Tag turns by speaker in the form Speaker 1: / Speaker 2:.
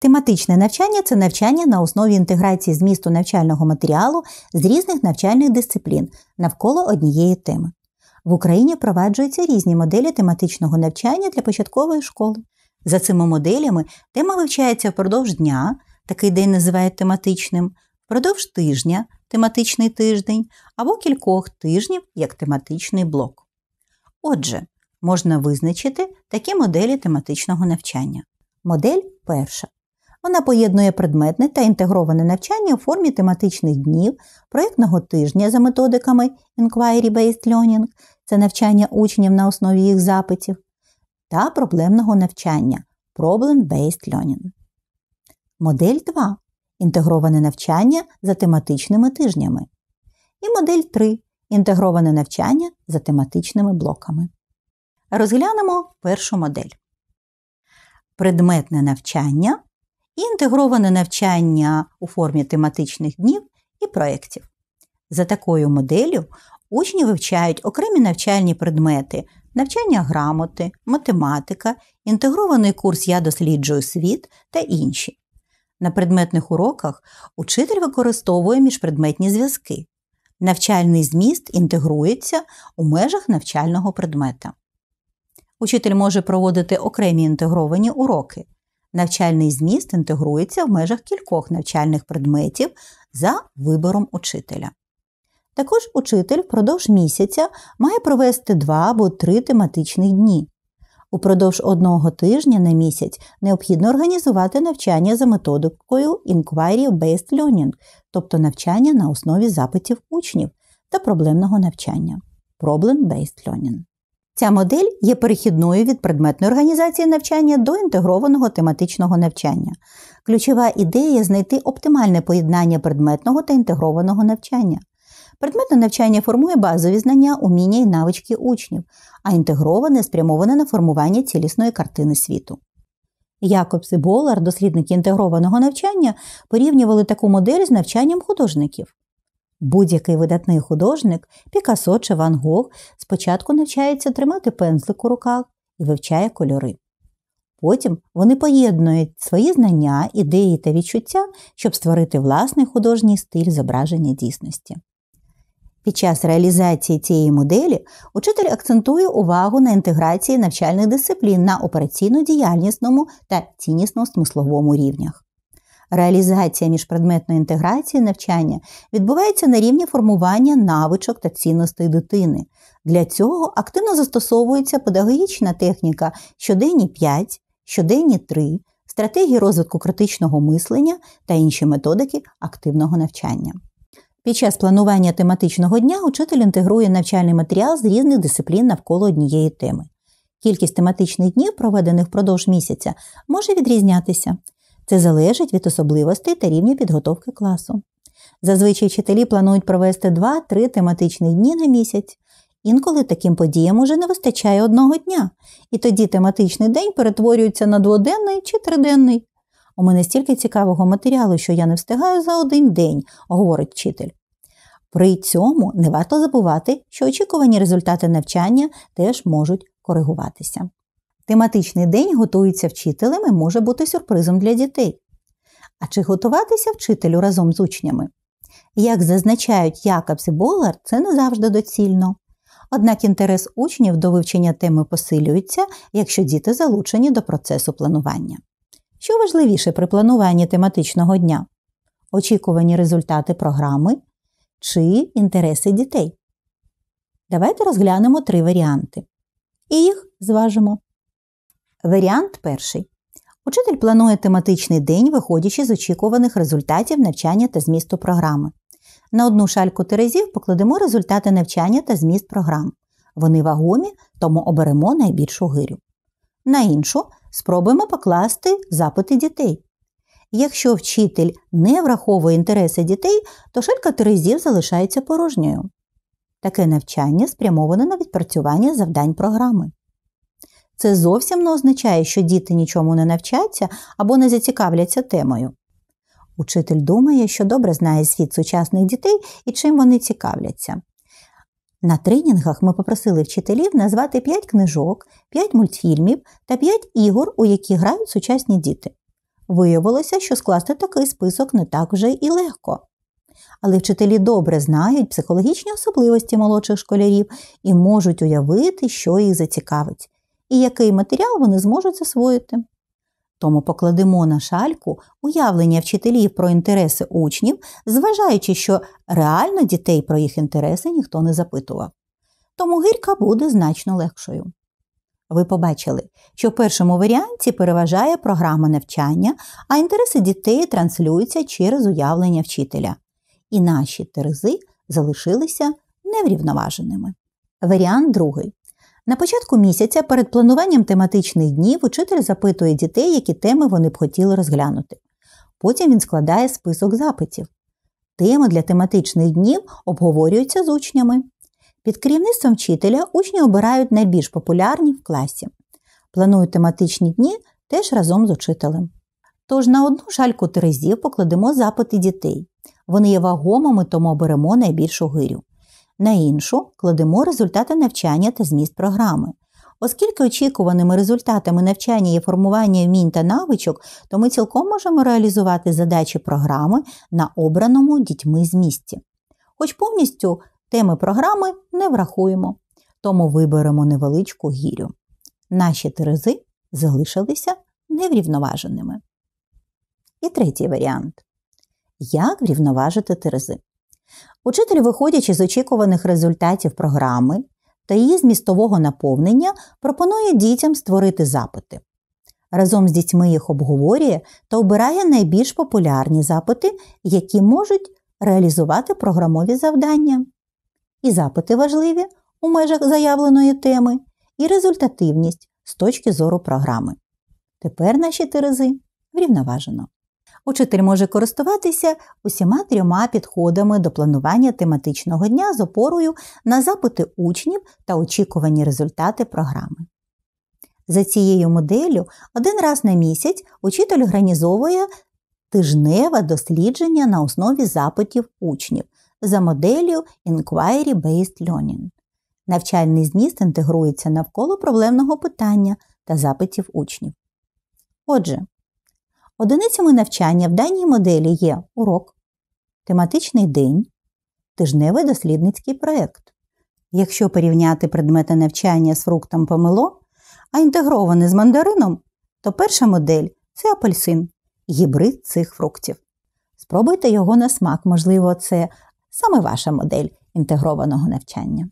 Speaker 1: Тематичне навчання це навчання на основі інтеграції змісту навчального матеріалу з різних навчальних дисциплін навколо однієї теми. В Україні проваджуються різні моделі тематичного навчання для початкової школи. За цими моделями тема вивчається впродовж дня, такий день називають тематичним, впродовж тижня тематичний тиждень або кількох тижнів як тематичний блок. Отже, можна визначити такі моделі тематичного навчання. Модель перша. Вона поєднує предметне та інтегроване навчання у формі тематичних днів, проєктного тижня за методиками Inquiry-Based Learning це навчання учнів на основі їх запитів, та проблемного навчання Problem-Based Learning. Модель 2. Інтегроване навчання за тематичними тижнями. І модель 3. Інтегроване навчання за тематичними блоками. Розглянемо першу модель. Предметне навчання інтегроване навчання у формі тематичних днів і проєктів. За такою моделлю учні вивчають окремі навчальні предмети, навчання грамоти, математика, інтегрований курс Я досліджую світ та інші. На предметних уроках учитель використовує міжпредметні зв'язки. Навчальний зміст інтегрується у межах навчального предмета. Учитель може проводити окремі інтегровані уроки. Навчальний зміст інтегрується в межах кількох навчальних предметів за вибором учителя. Також учитель впродовж місяця має провести два або три тематичні дні. Упродовж одного тижня на місяць необхідно організувати навчання за методикою Inquiry Based Learning, тобто навчання на основі запитів учнів та проблемного навчання Problem-Based Learning. Ця модель є перехідною від предметної організації навчання до інтегрованого тематичного навчання. Ключова ідея знайти оптимальне поєднання предметного та інтегрованого навчання. Предметне навчання формує базові знання, уміння і навички учнів, а інтегроване спрямоване на формування цілісної картини світу. Якобс і Болар, дослідники інтегрованого навчання, порівнювали таку модель з навчанням художників. Будь-який видатний художник, Пікасо чи Ван Гог, спочатку навчається тримати пензлик у руках і вивчає кольори. Потім вони поєднують свої знання, ідеї та відчуття, щоб створити власний художній стиль зображення дійсності. Під час реалізації цієї моделі учитель акцентує увагу на інтеграції навчальних дисциплін на операційно діяльнісному та ціннісно смисловому рівнях. Реалізація міжпредметної інтеграції навчання відбувається на рівні формування навичок та цінностей дитини. Для цього активно застосовується педагогічна техніка щоденні 5, щоденні 3, стратегії розвитку критичного мислення та інші методики активного навчання. Під час планування тематичного дня учитель інтегрує навчальний матеріал з різних дисциплін навколо однієї теми. Кількість тематичних днів, проведених впродовж місяця, може відрізнятися. Це залежить від особливостей та рівня підготовки класу. Зазвичай вчителі планують провести 2-3 тематичні дні на місяць. Інколи таким подіям уже не вистачає одного дня, і тоді тематичний день перетворюється на дводенний чи триденний. У мене стільки цікавого матеріалу, що я не встигаю за один день, говорить вчитель. При цьому не варто забувати, що очікувані результати навчання теж можуть коригуватися. Тематичний день готується вчителями може бути сюрпризом для дітей. А чи готуватися вчителю разом з учнями? Як зазначають Якобс і Болар, це не завжди доцільно. Однак інтерес учнів до вивчення теми посилюється, якщо діти залучені до процесу планування. Що важливіше при плануванні тематичного дня? Очікувані результати програми чи інтереси дітей? Давайте розглянемо три варіанти і їх зважимо. Варіант перший. Учитель планує тематичний день, виходячи з очікуваних результатів навчання та змісту програми. На одну шальку терезів покладемо результати навчання та зміст програм. Вони вагомі, тому оберемо найбільшу гирю. На іншу спробуємо покласти запити дітей. Якщо вчитель не враховує інтереси дітей, то шалька терезів залишається порожньою. Таке навчання спрямоване на відпрацювання завдань програми це зовсім не означає, що діти нічому не навчаться або не зацікавляться темою. Учитель думає, що добре знає світ сучасних дітей і чим вони цікавляться. На тренінгах ми попросили вчителів назвати 5 книжок, 5 мультфільмів та 5 ігор, у які грають сучасні діти. Виявилося, що скласти такий список не так вже і легко. Але вчителі добре знають психологічні особливості молодших школярів і можуть уявити, що їх зацікавить і який матеріал вони зможуть засвоїти. Тому покладемо на шальку уявлення вчителів про інтереси учнів, зважаючи, що реально дітей про їх інтереси ніхто не запитував. Тому гірка буде значно легшою. Ви побачили, що в першому варіанті переважає програма навчання, а інтереси дітей транслюються через уявлення вчителя. І наші терези залишилися неврівноваженими. Варіант другий. На початку місяця перед плануванням тематичних днів учитель запитує дітей, які теми вони б хотіли розглянути. Потім він складає список запитів. Теми для тематичних днів обговорюються з учнями. Під керівництвом вчителя учні обирають найбільш популярні в класі. Планують тематичні дні теж разом з учителем. Тож на одну шальку терезів покладемо запити дітей. Вони є вагомими, тому оберемо найбільшу гирю. На іншу кладемо результати навчання та зміст програми. Оскільки очікуваними результатами навчання є формування вмінь та навичок, то ми цілком можемо реалізувати задачі програми на обраному дітьми змісті. Хоч повністю теми програми не врахуємо, тому виберемо невеличку гірю. Наші терези залишилися неврівноваженими. І третій варіант як врівноважити терези? Учитель, виходячи з очікуваних результатів програми та її змістового наповнення, пропонує дітям створити запити. Разом з дітьми їх обговорює та обирає найбільш популярні запити, які можуть реалізувати програмові завдання. І запити важливі у межах заявленої теми, і результативність з точки зору програми. Тепер наші терези врівноважено. Учитель може користуватися усіма трьома підходами до планування тематичного дня з опорою на запити учнів та очікувані результати програми. За цією моделлю один раз на місяць учитель організовує тижневе дослідження на основі запитів учнів за моделлю Inquiry Based Learning. Навчальний зміст інтегрується навколо проблемного питання та запитів учнів. Отже, Одиницями навчання в даній моделі є урок, тематичний день, тижневий дослідницький проєкт. Якщо порівняти предмети навчання з фруктом помело, а інтегроване з мандарином, то перша модель це апельсин, гібрид цих фруктів. Спробуйте його на смак, можливо, це саме ваша модель інтегрованого навчання.